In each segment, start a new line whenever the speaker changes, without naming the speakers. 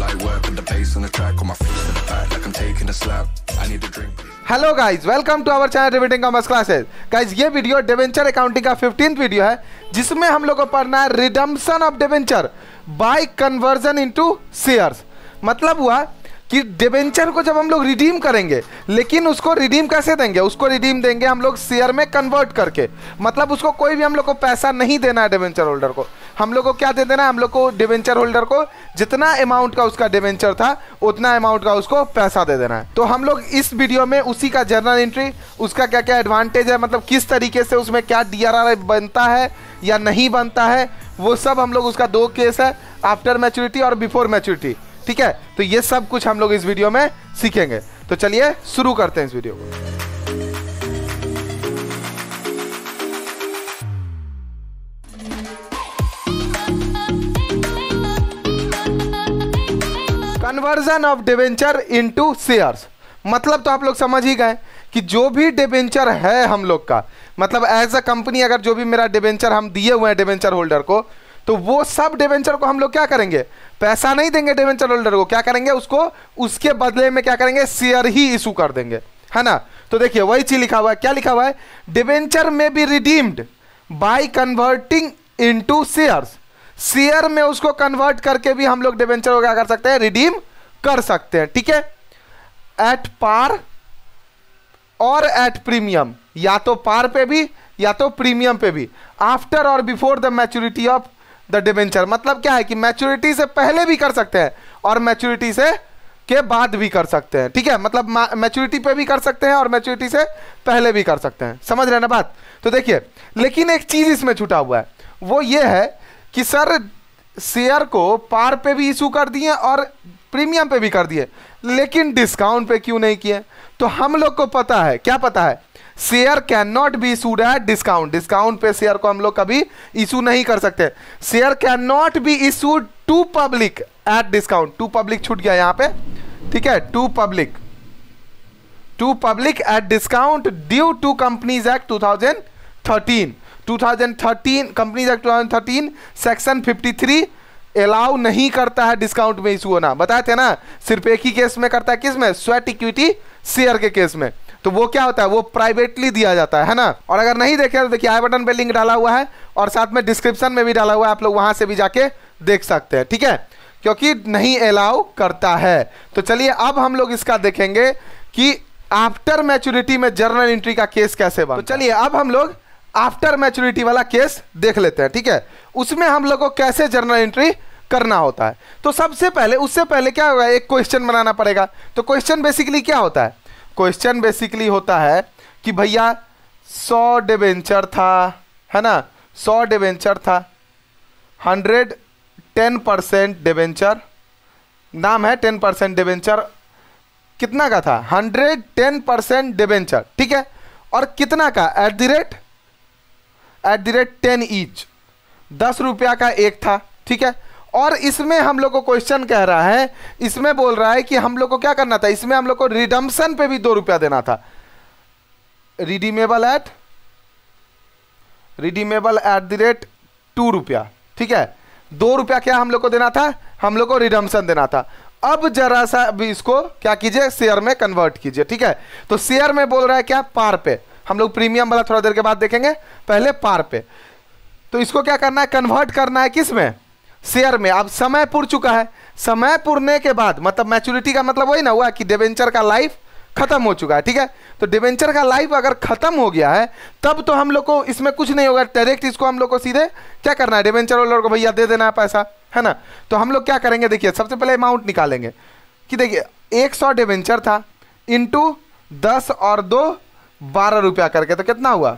Light work with the bass on the track, on my face in the back, like I'm taking a slap. I need a drink. Hello guys welcome to our channel riveting commerce classes guys ये video debenture accounting का fifteen video है जिसमें हम लोग को पढ़ना है redemption of debenture by conversion into shares मतलब हुआ कि डिबेंचर को जब हम लोग रिडीम करेंगे लेकिन उसको रिडीम कैसे देंगे उसको रिडीम देंगे हम लोग शेयर में कन्वर्ट करके मतलब उसको कोई भी हम लोग को पैसा नहीं देना है डिबेंचर होल्डर को हम लोग को क्या दे देना है हम लोग को डिवेंचर होल्डर को जितना अमाउंट का उसका डिवेंचर था उतना अमाउंट का उसको पैसा दे देना है तो हम लोग इस वीडियो में उसी का जर्नल एंट्री उसका क्या क्या एडवांटेज है मतलब किस तरीके से उसमें क्या डी बनता है या नहीं बनता है वो सब हम लोग उसका दो केस है आफ्टर मैच्योरिटी और बिफोर मैच्योरिटी ठीक है तो ये सब कुछ हम लोग इस वीडियो में सीखेंगे तो चलिए शुरू करते हैं इस वीडियो को conversion of debenture into shares मतलब तो आप लोग समझ ही गए कि जो भी डिवेंचर है हम लोग का मतलब एज अ कंपनी अगर जो भी मेरा डिवेंचर हम दिए हुए हैं डिवेंचर होल्डर को तो वो सब डिवेंचर को हम लोग क्या करेंगे पैसा नहीं देंगे डिवेंचर होल्डर को क्या करेंगे उसको उसके बदले में क्या करेंगे शेयर ही इशू कर देंगे है ना तो देखिए वही चीज लिखा हुआ है क्या लिखा हुआ है डिवेंचर में be redeemed by converting into shares share में उसको कन्वर्ट करके भी हम लोग डिवेंचर वगैरह कर सकते हैं रिडीम कर सकते हैं ठीक है एट पार और एट प्रीमियम या तो पार पे भी या तो प्रीमियम पे भी आफ्टर और before the maturity of the debenture मतलब क्या है कि मैच्योरिटी से पहले भी कर सकते हैं और मैच्योरिटी से के बाद भी कर सकते हैं ठीक है मतलब मैच्योरिटी पे भी कर सकते हैं और मैच्योरिटी से पहले भी कर सकते हैं समझ रहे ना बात तो देखिए लेकिन एक चीज इसमें छुटा हुआ है वो ये है कि सर शेयर को पार पे भी इशू कर दिए और प्रीमियम पे भी कर दिए लेकिन डिस्काउंट पे क्यों नहीं किए तो हम लोग को पता है क्या पता है share can not be issued at discount discount पे शेयर को हम लोग कभी इशू नहीं कर सकते share can not be issued to public at discount to public छूट गया यहां पे ठीक है to public to public at discount due to companies act 2013 2013 companies act 2013 section 53 allow नहीं करता है डिस्काउंट में इशू होना बताए थे ना सिर्फ एक ही केस में करता है किस में स्वेट इक्विटी शेयर के केस में तो वो क्या होता है वो प्राइवेटली दिया जाता है ना और अगर नहीं देखे तो देखिए आई बटन पे लिंक डाला हुआ है और साथ में डिस्क्रिप्शन में भी डाला हुआ है आप लोग वहां से भी जाके देख सकते हैं ठीक है क्योंकि नहीं अलाउ करता है तो चलिए अब हम लोग इसका देखेंगे कि आफ्टर मैच्योरिटी में जर्नल एंट्री का केस कैसे बन तो चलिए अब हम लोग आफ्टर मैच्योरिटी वाला केस देख लेते हैं ठीक है उसमें हम लोग को कैसे जर्नल एंट्री करना होता है तो सबसे पहले उससे पहले क्या होगा एक क्वेश्चन बनाना पड़ेगा तो क्वेश्चन बेसिकली क्या होता है क्वेश्चन बेसिकली होता है कि भैया सौ डिवेंचर था है ना सौ डिवेंचर था हंड्रेड टेन परसेंट डिवेंचर नाम है टेन परसेंट डिवेंचर कितना का था हंड्रेड टेन परसेंट डिवेंचर ठीक है और कितना का at the rate at the rate ten each दस रुपया का एक था ठीक है और इसमें हम लोग को क्वेश्चन कह रहा है इसमें बोल रहा है कि हम लोग को क्या करना था इसमें हम लोग को रिडम्सन पे भी दो रुपया देना था redeemable at redeemable at the rate two रुपया ठीक है दो रुपया क्या हम लोग को देना था हम लोग को रिडम्सन देना था अब जरा सा भी इसको क्या कीजिए शेयर में कन्वर्ट कीजिए ठीक है तो शेयर में बोल रहा है क्या पार पे हम लोग प्रीमियम वाला थोड़ा देर के बाद देखेंगे पहले पार पे तो इसको क्या करना है कन्वर्ट करना है किस में शेयर में अब समय पुर चुका है समय पुरने के बाद मतलब मैच्योरिटी का मतलब वही ना हुआ कि डिवेंचर का लाइफ खत्म हो चुका है ठीक है तो डिवेंचर का लाइफ अगर खत्म हो गया है तब तो हम लोग को इसमें कुछ नहीं होगा डायरेक्ट इसको हम लोग को सीधे क्या करना है डिवेंचर वालों को भैया दे देना है पैसा है ना तो हम लोग क्या करेंगे देखिए सबसे पहले अमाउंट निकालेंगे कि देखिए एक सौ डिवेंचर था इंटू दस और दो बारह रुपया करके तो कितना हुआ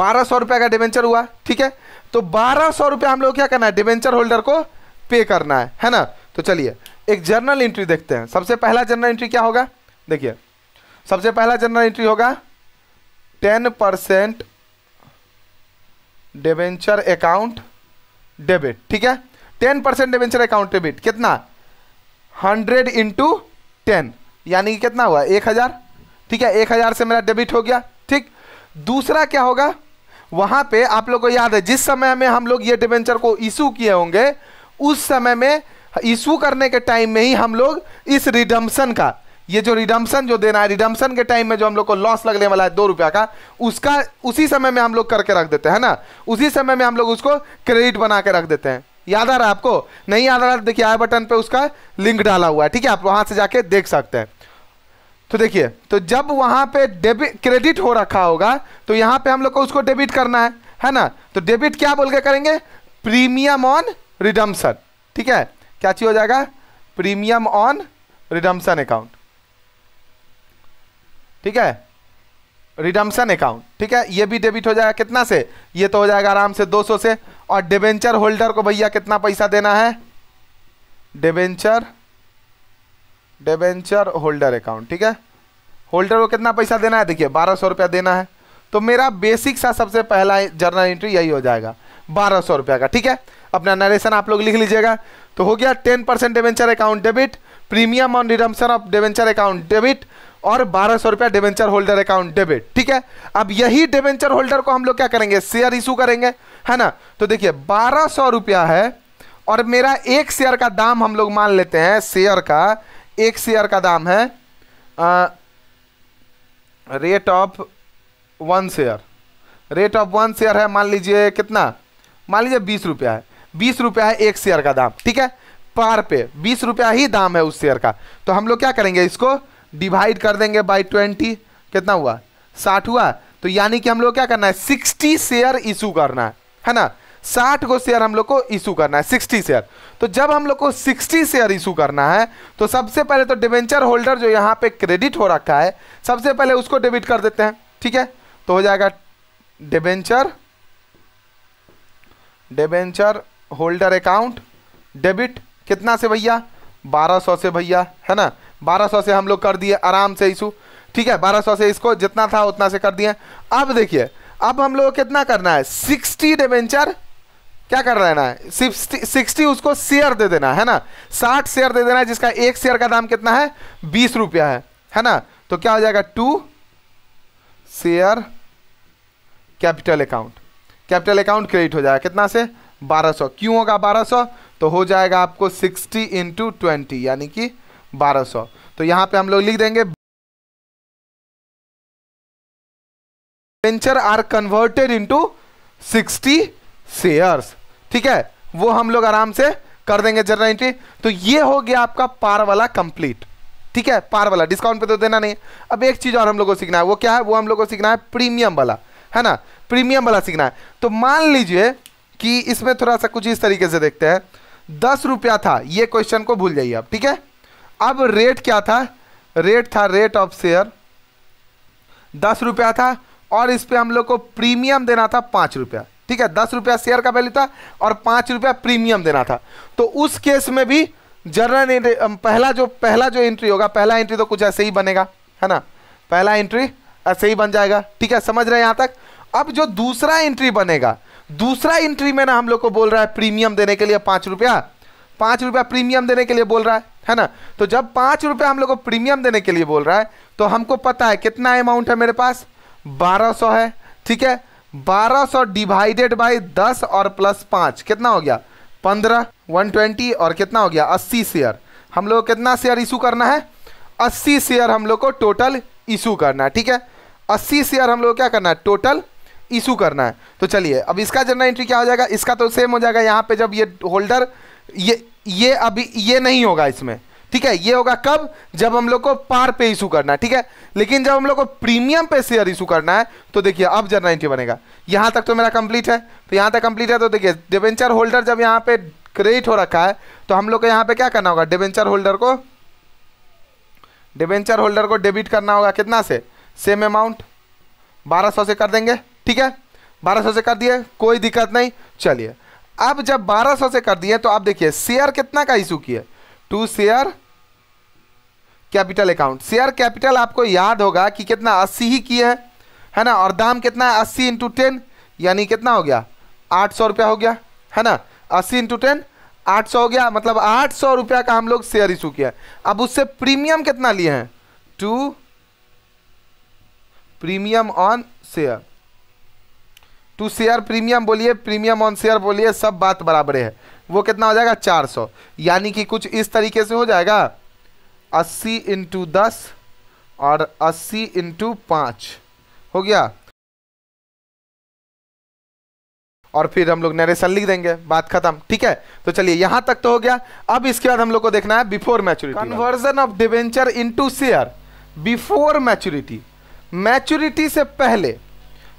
बारह सौ रुपया का डिवेंचर हुआ ठीक है तो बारह सौ रुपया हम लोग क्या करना है डिवेंचर होल्डर को पे करना है है ना तो चलिए एक जर्नल एंट्री देखते हैं सबसे पहला जर्नल एंट्री क्या होगा देखिए सबसे पहला जर्नल एंट्री होगा ten percent debenture account debit ठीक है ten percent debenture account debit कितना हंड्रेड इंटू टेन यानी कितना हुआ एक हज़ार ठीक है एक हज़ार से मेरा डेबिट हो गया ठीक दूसरा क्या होगा वहाँ पे आप लोग को याद है जिस समय में हम लोग ये डिबेंचर को इशू किए होंगे उस समय में इशू करने के टाइम में ही हम लोग इस रिडम्सन का ये जो रिडम्सन जो देना है रिडम्सन के टाइम में जो हम लोग को लॉस लगने वाला है दो रुपया का उसका उसी समय में हम लोग करके रख देते हैं ना उसी समय में हम लोग उसको क्रेडिट बना के रख देते हैं याद आ रहा है आपको नहीं याद आ रहा देखिए आई बटन पे उसका लिंक डाला हुआ है ठीक है आप वहां से जाके देख सकते हैं तो देखिए तो जब वहां पे डेबिट क्रेडिट हो रखा होगा तो यहां पे हम लोग को उसको डेबिट करना है है ना तो डेबिट क्या बोल के करेंगे प्रीमियम ऑन रिडम्सन ठीक है क्या चीज हो जाएगा प्रीमियम ऑन रिडम्सन अकाउंट ठीक है रिडम्सन अकाउंट ठीक है ये भी डेबिट हो जाएगा कितना से ये तो हो जाएगा आराम से 200 से और डिबेंचर होल्डर को भैया कितना पैसा देना है डिबेंचर डेबेंचर होल्डर अकाउंट ठीक है होल्डर को कितना पैसा देना है देखिए बारह सौ रुपया देना है तो मेरा बेसिक सा सबसे पहला जर्नल एंट्री यही हो जाएगा बारह सौ रुपया का ठीक है अपना नरेशन आप लोग लिख लीजिएगा तो हो गया ten percent debenture account debit premium on redemption of debenture account debit और बारह सौ रुपया डेवेंचर होल्डर अकाउंट डेबिट ठीक है अब यही डेवेंचर होल्डर को हम लोग क्या करेंगे शेयर इशू करेंगे है ना तो देखिए बारह सौ रुपया है और मेरा एक शेयर का दाम हम लोग मान लेते हैं शेयर का एक शेयर का दाम है आ, rate of one share rate of one share है मान लीजिए कितना मान लीजिए बीस रुपया है बीस रुपया है एक शेयर का दाम ठीक है पर पे बीस रुपया ही दाम है उस शेयर का तो हम लोग क्या करेंगे इसको डिवाइड कर देंगे बाई ट्वेंटी कितना हुआ साठ हुआ तो यानी कि हम लोग क्या करना है सिक्सटी शेयर इशू करना है है ना साठ को शेयर हम लोग को इशू करना है सिक्सटी शेयर तो जब हम लोग को सिक्सटी शेयर इशू करना है तो सबसे पहले तो डिवेंचर होल्डर जो यहाँ पे क्रेडिट हो रखा है सबसे पहले उसको डेबिट कर देते हैं ठीक है तो हो जाएगा debenture debenture holder account debit कितना से भैया बारह सौ से भैया है ना बारह सौ से हम लोग कर दिए आराम से इशू ठीक है बारह सौ से इसको जितना था उतना से कर दिए अब देखिए अब हम लोग कितना करना है सिक्सटी डिवेंचर क्या कर रहा है ना सिक्सटी उसको शेयर दे देना है ना साठ शेयर दे देना है जिसका एक शेयर का दाम कितना है बीस रुपया है है ना तो क्या हो जाएगा to share capital account capital account credit हो जाएगा कितना से 1200 क्यों होगा 1200 तो हो जाएगा आपको 60 इंटू ट्वेंटी यानी कि 1200 तो यहां पे हम लोग लिख देंगे venture are converted into sixty shares ठीक है वो हम लोग आराम से कर देंगे जर्नल एंट्री तो ये हो गया आपका पार वाला कंप्लीट ठीक है पार वाला डिस्काउंट पे तो देना नहीं अब एक चीज़ और हम लोग को सीखना है वो क्या है वो हम लोग को सीखना है प्रीमियम वाला है ना प्रीमियम वाला सीखना है तो मान लीजिए कि इसमें थोड़ा सा कुछ इस तरीके से देखते हैं दस रुपया था ये क्वेश्चन को भूल जाइए आप ठीक है अब रेट क्या था रेट था रेट ऑफ शेयर दस रुपया था और इस पर हम लोग को प्रीमियम देना था पांच रुपया ठीक है दस रुपया शेयर का वैल्यू था और पांच रुपया प्रीमियम देना था तो उस केस में भी जर्नल पहला जो पहला जो एंट्री होगा पहला एंट्री तो कुछ ऐसे ही बनेगा है ना पहला एंट्री ऐसे ही बन जाएगा ठीक है समझ रहे हैं यहां तक अब जो दूसरा एंट्री बनेगा दूसरा एंट्री में ना हम लोग को बोल रहा है प्रीमियम देने के लिए पांच रुपया पांच रुपया प्रीमियम देने के लिए बोल रहा है है ना तो जब पांच रुपया हम लोग को प्रीमियम देने के लिए बोल रहा है तो हमको पता है कितना अमाउंट है मेरे पास बारह सौ है ठीक है बारह सौ डिवाइडेड बाई दस और प्लस पाँच कितना हो गया पंद्रह वन ट्वेंटी और कितना हो गया अस्सी शेयर हम लोग कितना शेयर इशू करना है अस्सी शेयर हम लोग को टोटल इशू करना है ठीक है अस्सी शेयर हम लोग क्या करना है टोटल इशू करना है तो चलिए अब इसका जनरल एंट्री क्या हो जाएगा इसका तो सेम हो जाएगा यहाँ पे जब ये होल्डर ये ये अभी ये नहीं होगा इसमें ठीक है ये होगा कब जब हम लोग को पार पे इशू करना है ठीक है लेकिन जब हम लोग को प्रीमियम पे शेयर इशू करना है तो देखिए अब जर्नल एंट्री बनेगा यहां तक तो मेरा कंप्लीट है तो यहां तक कंप्लीट है तो देखिए डिवेंचर होल्डर जब यहां पे क्रेडिट हो रखा है तो हम लोग को यहां पे क्या करना होगा डिवेंचर होल्डर को डिवेंचर होल्डर को डेबिट करना होगा कितना से सेम अमाउंट बारह सौ से कर देंगे ठीक है बारह सौ से कर दिए कोई दिक्कत नहीं चलिए अब जब बारह सौ से कर दिए तो आप देखिए शेयर कितना का इशू किया to share capital account share capital आपको याद होगा कि कितना अस्सी ही किए हैं है ना और दाम कितना है अस्सी इंटू टेन यानी कितना हो गया आठ सौ रुपया हो गया है ना अस्सी इंटू टेन आठ सौ हो गया मतलब आठ सौ रुपया का हम लोग शेयर इशू किया अब उससे प्रीमियम कितना लिए हैं to premium on share to share premium बोलिए प्रीमियम ऑन शेयर बोलिए सब बात बराबर है वो कितना हो जाएगा 400 यानी कि कुछ इस तरीके से हो जाएगा 80 इंटू दस और 80 इंटू पाँच हो गया और फिर हम लोग नरेशन लिख देंगे बात खत्म ठीक है तो चलिए यहां तक तो हो गया अब इसके बाद हम लोग को देखना है before maturity conversion of debenture into share before maturity maturity से पहले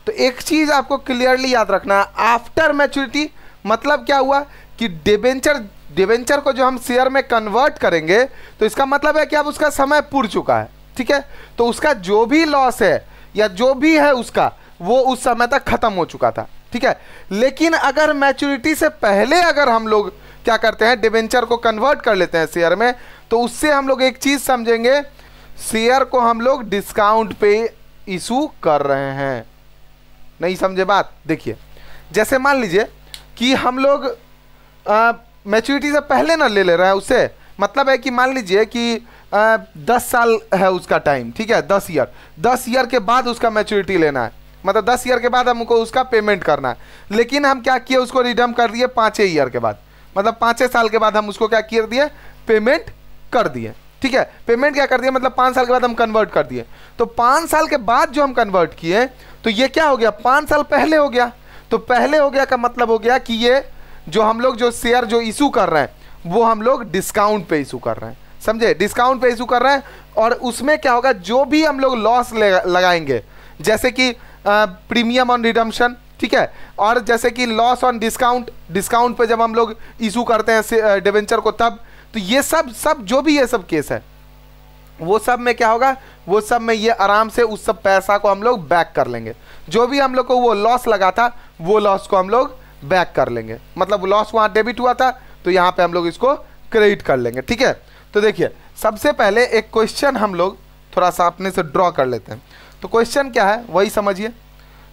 तो एक चीज आपको क्लियरली याद रखना है आफ्टर मैच्योरिटी मतलब क्या हुआ कि डिबेंचर डिबेंचर को जो हम शेयर में कन्वर्ट करेंगे तो इसका मतलब है कि अब उसका समय पुर चुका है ठीक है तो उसका जो भी लॉस है या जो भी है उसका वो उस समय तक खत्म हो चुका था ठीक है लेकिन अगर मैच्योरिटी से पहले अगर हम लोग क्या करते हैं डिबेंचर को कन्वर्ट कर लेते हैं शेयर में तो उससे हम लोग एक चीज़ समझेंगे शेयर को हम लोग डिस्काउंट पे इशू कर रहे हैं नहीं समझे बात देखिए जैसे मान लीजिए कि हम लोग मैच्योरिटी से पहले ना ले ले रहा है उसे मतलब है कि मान लीजिए कि आ, दस साल है उसका टाइम ठीक है दस ईयर दस ईयर के बाद उसका मैच्योरिटी लेना है मतलब दस ईयर के बाद हमको उसका पेमेंट करना है लेकिन हम क्या किए उसको रिडम कर दिए पाँचे ईयर के बाद मतलब पाँचे साल के बाद हम उसको क्या कर दिए पेमेंट कर दिए ठीक है पेमेंट क्या कर दिया मतलब पाँच साल के बाद हम कन्वर्ट कर दिए तो पाँच साल के बाद जो हम कन्वर्ट किए तो ये क्या हो गया पाँच साल पहले हो गया तो पहले हो गया का मतलब हो गया कि ये जो हम लोग जो शेयर जो इशू कर रहे हैं वो हम लोग डिस्काउंट पे इशू कर रहे हैं समझे डिस्काउंट पे इशू कर रहे हैं और उसमें क्या होगा जो भी हम लोग लॉस लगाएंगे जैसे कि प्रीमियम ऑन रिडम्शन ठीक है और जैसे कि लॉस ऑन डिस्काउंट डिस्काउंट पे जब हम लोग इशू करते हैं डिवेंचर को तब तो ये सब सब जो भी ये सब केस है वो सब में क्या होगा वो सब में ये आराम से उस सब पैसा को हम लोग बैक कर लेंगे जो भी हम लोग को वो लॉस लगा था वो लॉस को हम लोग बैक कर लेंगे मतलब लॉस वहाँ डेबिट हुआ था तो यहाँ पे हम लोग इसको क्रेडिट कर लेंगे ठीक है तो देखिए सबसे पहले एक क्वेश्चन हम लोग थोड़ा सा अपने से ड्रॉ कर लेते हैं तो क्वेश्चन क्या है वही समझिए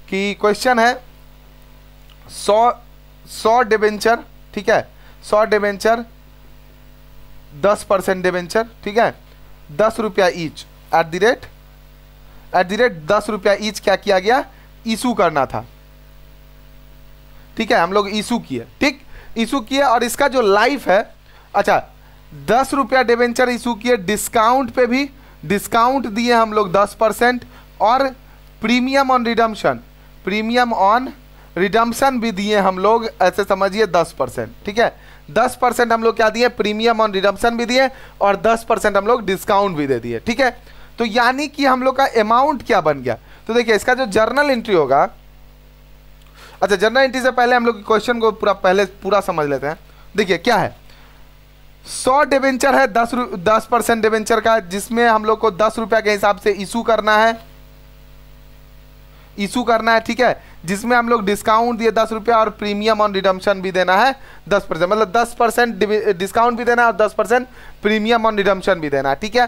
कि क्वेश्चन है सौ सौ डिबेंचर ठीक है सौ डिबेंचर दस परसेंट डिवेंचर ठीक है दस रुपया each at the rate at the rate दस रुपया ईच क्या किया गया इशू करना था ठीक है हम लोग इशू किए ठीक इशू किए और इसका जो लाइफ है अच्छा दस रुपया डिवेंचर इशू किए डिस्काउंट पे भी डिस्काउंट दिए हम लोग दस परसेंट और premium on redemption premium on redemption भी दिए हम लोग ऐसे समझिए दस परसेंट ठीक है दस परसेंट हम लोग क्या दिए प्रीमियम ऑन रिडम्पशन भी दिए और दस परसेंट हम लोग डिस्काउंट भी दे दिए ठीक है तो यानी कि हम लोग का अमाउंट क्या बन गया तो देखिए इसका जो जर्नल एंट्री होगा अच्छा जनरल एंट्री से पहले हम लोग क्वेश्चन को पूरा पहले पूरा समझ लेते हैं देखिए क्या है सौ डिवेंचर है दस दस परसेंट डिवेंचर का जिसमें हम लोग को दस रुपया के हिसाब से इशू करना है इशू करना है ठीक है जिसमें हम लोग डिस्काउंट दिए दस रुपया और प्रीमियम ऑन रिडम्शन भी देना है दस परसेंट मतलब दस परसेंट डिस्काउंट भी देना है और दस परसेंट प्रीमियम ऑन रिडम्शन भी देना है ठीक है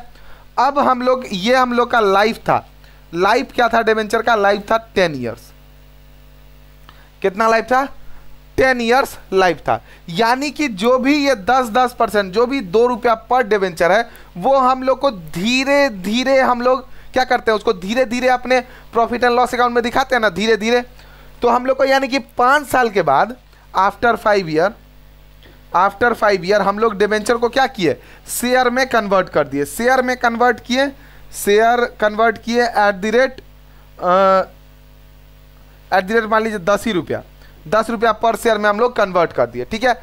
अब हम लोग ये हम लोग का लाइफ था लाइफ क्या था डिवेंचर का लाइफ था टेन ईयर्स कितना लाइफ था टेन ईयर्स लाइफ था यानी कि जो भी ये दस दस परसेंट जो भी दो रुपया पर डिवेंचर है वो हम लोग को धीरे धीरे हम लोग क्या करते हैं उसको धीरे धीरे अपने प्रॉफिट एंड लॉस अकाउंट में दिखाते हैं ना धीरे धीरे तो हम लोग को यानी कि पाँच साल के बाद after five year after five year हम लोग डिवेंचर को क्या किए शेयर में कन्वर्ट कर दिए शेयर में कन्वर्ट किए शेयर कन्वर्ट किए at the rate at the rate मान लीजिए दस ही रुपया दस रुपया पर शेयर में हम लोग कन्वर्ट कर दिए ठीक है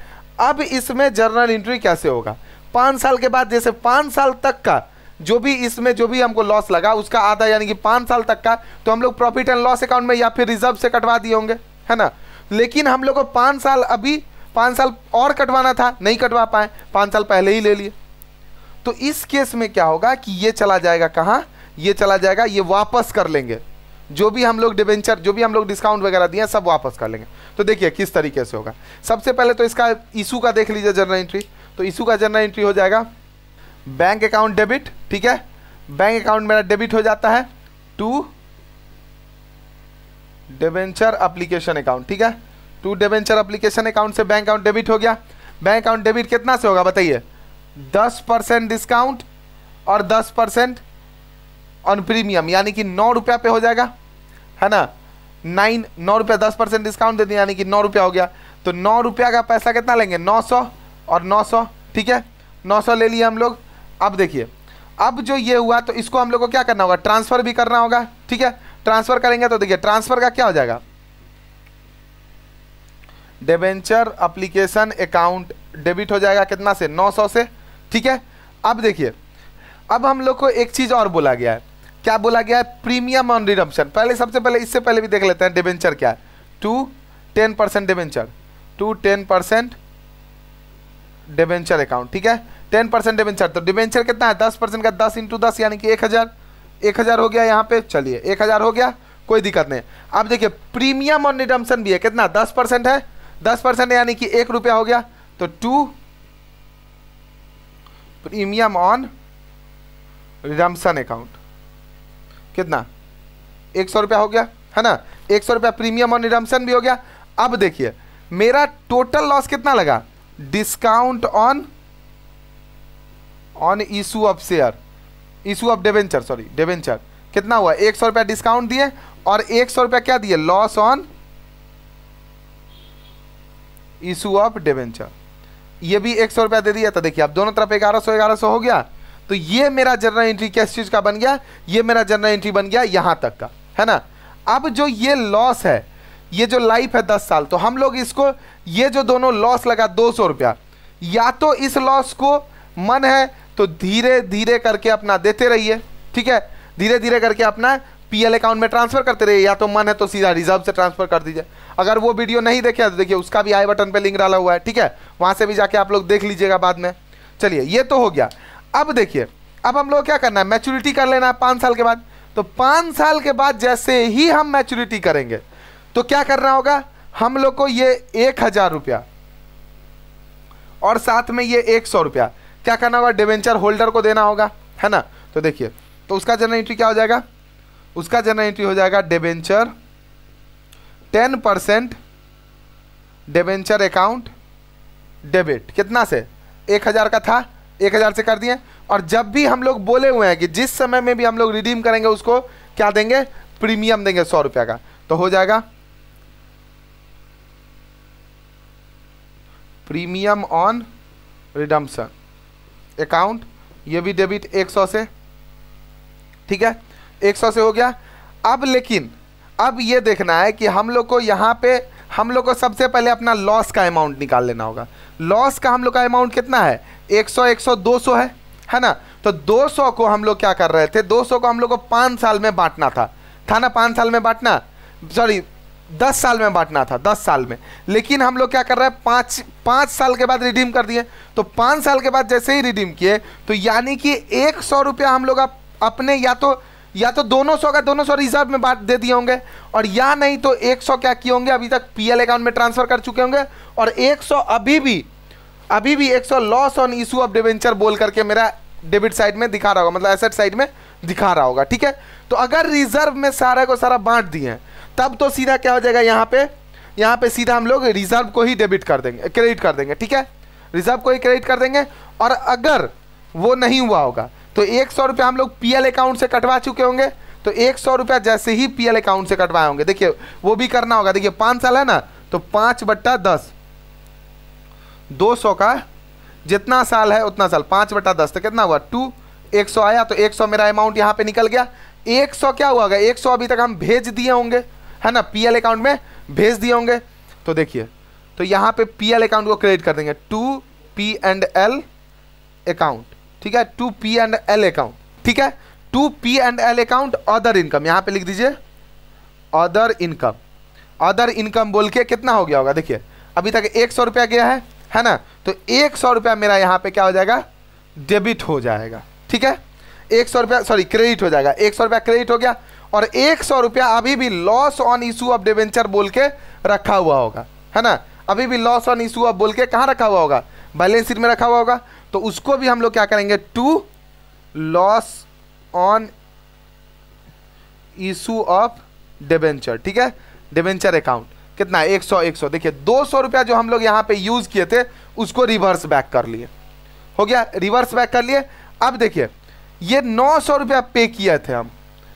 अब इसमें जर्नल इंट्री कैसे होगा पाँच साल के बाद जैसे पाँच साल तक का जो भी इसमें जो भी हमको लॉस लगा उसका आधा यानी कि पाँच साल तक का तो हम लोग प्रॉफिट एंड लॉस अकाउंट में या फिर रिजर्व से कटवा दिए होंगे है ना लेकिन हम लोग को पाँच साल अभी पाँच साल और कटवाना था नहीं कटवा पाए पाँच साल पहले ही ले लिए तो इस केस में क्या होगा कि ये चला जाएगा कहाँ ये चला जाएगा ये वापस कर लेंगे जो भी हम लोग डिवेंचर जो भी हम लोग डिस्काउंट वगैरह दिए सब वापस कर लेंगे तो देखिए किस तरीके से होगा सबसे पहले तो इसका इशू का देख लीजिए जनरल एंट्री तो इशू का जनरल एंट्री हो जाएगा बैंक अकाउंट डेबिट ठीक है बैंक अकाउंट मेरा डेबिट हो जाता है टू डिवेंचर अप्लीकेशन अकाउंट ठीक है टू डिवेंचर अप्लीकेशन अकाउंट से बैंक अकाउंट डेबिट हो गया बैंक अकाउंट डेबिट कितना से होगा बताइए दस परसेंट डिस्काउंट और दस परसेंट ऑन प्रीमियम यानी कि नौ रुपया पे हो जाएगा है ना नाइन नौ रुपया दस परसेंट डिस्काउंट दे दिया यानी कि नौ रुपया हो गया तो नौ रुपया का पैसा कितना लेंगे नौ सौ और नौ सौ ठीक है नौ सौ ले लिया हम लोग अब देखिए अब जो ये हुआ तो इसको हम लोग को क्या करना होगा ट्रांसफ़र भी करना होगा ठीक है ट्रांसफ़र करेंगे तो देखिए ट्रांसफ़र का क्या हो जाएगा डेबेंचर अप्लीकेशन अकाउंट डेबिट हो जाएगा कितना से सौ से ठीक है अब देखिए अब हम लोग को एक चीज़ और बोला गया है क्या बोला गया है प्रीमियम ऑन रिडम्पशन पहले सबसे पहले इससे पहले भी देख लेते हैं डिवेंचर क्या है to ten percent debenture to ten percent debenture account ठीक है टेन परसेंट डिवेंचर तो डिवेंचर कितना है दस परसेंट का दस इंटू दस यानी कि एक हज़ार एक हज़ार हो गया यहाँ पे चलिए एक हज़ार हो गया कोई दिक्कत नहीं अब देखिए प्रीमियम ऑन रिडम्पशन भी है कितना दस परसेंट है दस परसेंट यानी कि एक रुपया हो गया तो to premium on redemption account कितना एक सौ रुपया हो गया है ना एक सौ रुपया प्रीमियम और निरमसन भी हो गया अब देखिए मेरा टोटल लॉस कितना लगा discount on on issue of share issue of debenture sorry debenture कितना हुआ एक सौ रुपया डिस्काउंट दिए और एक सौ रुपया क्या दिए loss on issue of debenture ये भी एक सौ रुपया दे दिया था तो देखिए अब दोनों तरफ ग्यारह सौ ग्यारह सौ हो गया तो ये मेरा जर्नल एंट्री किस चीज़ का बन गया ये मेरा जर्नल एंट्री बन गया यहां तक का है ना अब जो ये लॉस है ये जो लाइफ है दस साल तो हम लोग इसको ये जो दोनों लॉस लगा दो सौ रुपया या तो इस लॉस को मन है तो धीरे धीरे करके अपना देते रहिए ठीक है धीरे धीरे करके अपना पीएल अकाउंट में ट्रांसफर करते रहिए या तो मन है तो सीधा रिजर्व से ट्रांसफर कर दीजिए अगर वो वीडियो नहीं देखे तो देखिए उसका भी आई बटन पर लिंक डाला हुआ है ठीक है वहां से भी जाके आप लोग देख लीजिएगा बाद में चलिए ये तो हो गया अब देखिए अब हम लोग क्या करना है मैच्योरिटी कर लेना है पाँच साल के बाद तो पाँच साल के बाद जैसे ही हम मैच्योरिटी करेंगे तो क्या करना होगा हम लोग को ये एक हज़ार रुपया और साथ में ये एक सौ रुपया क्या करना होगा डिवेंचर होल्डर को देना होगा है ना तो देखिए तो उसका जनरल एंट्री क्या हो जाएगा उसका जनरल एंट्री हो जाएगा debenture ten percent debenture account debit कितना से एक हज़ार का था एक हज़ार से कर दिए और जब भी हम लोग बोले हुए हैं कि जिस समय में भी हम लोग रिडीम करेंगे उसको क्या देंगे प्रीमियम देंगे सौ रुपया का तो हो जाएगा प्रीमियम ऑन रिडम्सन अकाउंट ये भी डेबिट एक सौ से ठीक है एक सौ से हो गया अब लेकिन अब ये देखना है कि हम लोग को यहाँ पे हम लोग को सबसे पहले अपना लॉस का अमाउंट निकाल लेना होगा लॉस का हम लोग का अमाउंट कितना है 100 100 200 है है ना तो 200 को हम लोग क्या कर रहे थे 200 को हम लोग को पाँच साल में बांटना था था ना पाँच साल में बांटना सॉरी दस साल में बांटना था दस साल में लेकिन हम लोग क्या कर रहे हैं पाँच पाँच साल के बाद रिडीम कर दिए तो पाँच साल के बाद जैसे ही रिडीम किए तो यानी कि एक सौ रुपया हम लोग अपने या तो या तो दोनों सौ का दोनों सौ रिजर्व में बांट दे दिए होंगे और या नहीं तो एक सौ क्या किए होंगे अभी तक पीएल अकाउंट में ट्रांसफर कर चुके होंगे और एक सौ अभी भी अभी भी 100 loss on issue of debenture बोल करके मेरा डेबिट साइड में दिखा रहा होगा मतलब एसेट साइड में दिखा रहा होगा ठीक है तो अगर रिजर्व में सारा को सारा बांट दिए तब तो सीधा क्या हो जाएगा यहाँ पे यहाँ पे सीधा हम लोग रिजर्व को ही डेबिट कर देंगे क्रेडिट कर देंगे ठीक है रिजर्व को ही क्रेडिट कर देंगे और अगर वो नहीं हुआ होगा तो एक सौ रुपया हम लोग पी अकाउंट से कटवा चुके होंगे तो एक सौ रुपया जैसे ही पी अकाउंट से कटवाए होंगे देखिए वो भी करना होगा देखिए पाँच साल है ना तो पाँच बट्टा दस 200 का जितना साल है उतना साल पाँच बटा दस तो कितना हुआ टू एक सौ आया तो एक सौ मेरा अमाउंट यहाँ पे निकल गया एक सौ क्या हुआ एक सौ अभी तक हम भेज दिए होंगे है ना पी एल अकाउंट में भेज दिए होंगे तो देखिए तो यहाँ पे पी एल अकाउंट को क्रेडिट कर देंगे to P and L account ठीक है to P and L account ठीक है to P and L account other income यहाँ पे लिख दीजिए अदर इनकम अदर इनकम बोल के कितना हो गया होगा देखिए अभी तक एक सौ रुपया गया है है ना तो एक सौ रुपया मेरा यहाँ पे क्या हो जाएगा डेबिट हो जाएगा ठीक है एक सौ रुपया सॉरी क्रेडिट हो जाएगा एक सौ रुपया क्रेडिट हो गया और एक सौ रुपया अभी भी loss on issue of debenture बोल के रखा हुआ होगा है ना अभी भी लॉस ऑन इशू ऑफ बोल के कहाँ रखा हुआ होगा बैलेंस शीट में रखा हुआ होगा तो उसको भी हम लोग क्या करेंगे to loss on issue of debenture ठीक है डिवेंचर अकाउंट कितना एक सौ एक सौ देखिए दो सौ रुपया जो हम लोग यहाँ पे यूज़ किए थे उसको रिवर्स बैक कर लिए हो गया रिवर्स बैक कर लिए अब देखिए ये नौ सौ रुपया पे किए थे हम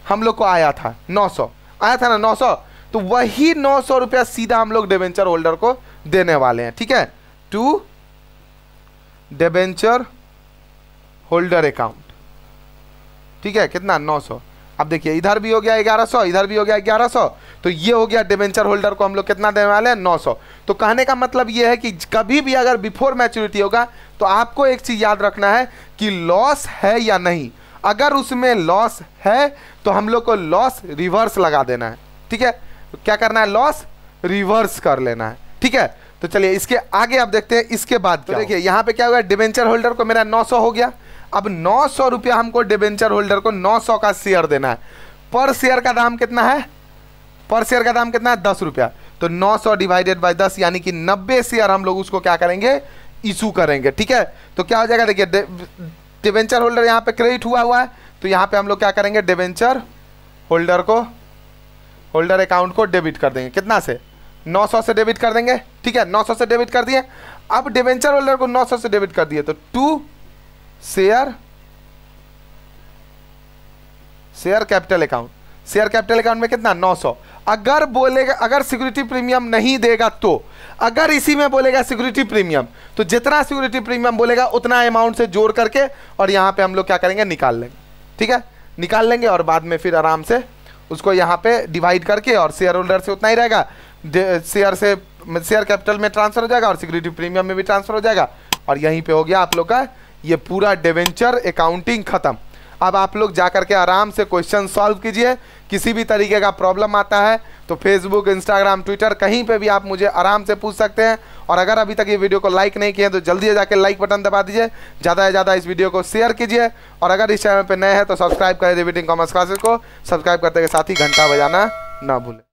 हम लोग को आया था नौ सौ आया था ना नौ सौ तो वही नौ सौ रुपया सीधा हम लोग डेवेंचर होल्डर को देने वाले हैं ठीक है टू डिवेंचर होल्डर अकाउंट ठीक है कितना नौ सौ अब देखिए इधर भी हो गया ग्यारह सौ इधर भी हो गया ग्यारह सौ तो ये हो गया डिवेंचर होल्डर को हम लोग कितना देने वाले हैं नौ सौ तो कहने का मतलब ये है कि कभी भी अगर बिफोर मैच्योरिटी होगा तो आपको एक चीज़ याद रखना है कि लॉस है या नहीं अगर उसमें लॉस है तो हम लोग को लॉस रिवर्स लगा देना है ठीक है तो क्या करना है लॉस रिवर्स कर लेना है ठीक है तो चलिए इसके आगे आप देखते हैं इसके बाद तो देखिए यहाँ पे क्या हुआ डिवेंचर होल्डर को मेरा 900 हो गया अब नौ सौ रुपया हमको डिबेंचर होल्डर को नौ सौ का शेयर देना है पर शेयर का दाम कितना है पर शेयर का दाम कितना है दस रुपया तो नौ सौ डिवाइडेड बाई दस यानी कि नब्बे शेयर हम लोग उसको क्या करेंगे इशू करेंगे ठीक है तो क्या हो जाएगा देखिए डिवेंचर होल्डर यहाँ पे क्रेडिट हुआ हुआ है तो यहाँ पे हम लोग क्या करेंगे डिवेंचर होल्डर को होल्डर अकाउंट को डेबिट कर देंगे कितना से 900 से डेबिट कर देंगे ठीक है 900 से डेबिट कर दिए अब डिवेंचर होल्डर को 900 से डेबिट कर दिए तो to share share capital account share capital account में कितना 900 अगर बोलेगा अगर सिक्योरिटी प्रीमियम नहीं देगा तो अगर इसी में बोलेगा सिक्योरिटी प्रीमियम तो जितना सिक्योरिटी प्रीमियम बोलेगा उतना अमाउंट से जोड़ करके और यहां पे हम लोग क्या करेंगे निकाल लेंगे ठीक है निकाल लेंगे और बाद में फिर आराम से उसको यहां पे डिवाइड करके और शेयर होल्डर से उतना ही रहेगा शेयर से शेयर कैपिटल में ट्रांसफर हो जाएगा और सिक्योरिटी प्रीमियम में भी ट्रांसफर हो जाएगा और यहीं पे हो गया आप लोग का ये पूरा डिवेंचर अकाउंटिंग खत्म अब आप लोग जा करके आराम से क्वेश्चन सॉल्व कीजिए किसी भी तरीके का प्रॉब्लम आता है तो फेसबुक इंस्टाग्राम ट्विटर कहीं पे भी आप मुझे आराम से पूछ सकते हैं और अगर अभी तक ये वीडियो को लाइक नहीं किए तो जल्दी से जाकर लाइक बटन दबा दीजिए ज़्यादा से ज़्यादा इस वीडियो को शेयर कीजिए और अगर इस चैनल पर नए हैं तो सब्सक्राइब करें रिविटिंग कॉमर्स क्लासेस को सब्सक्राइब करते के साथ ही घंटा बजाना ना भूलें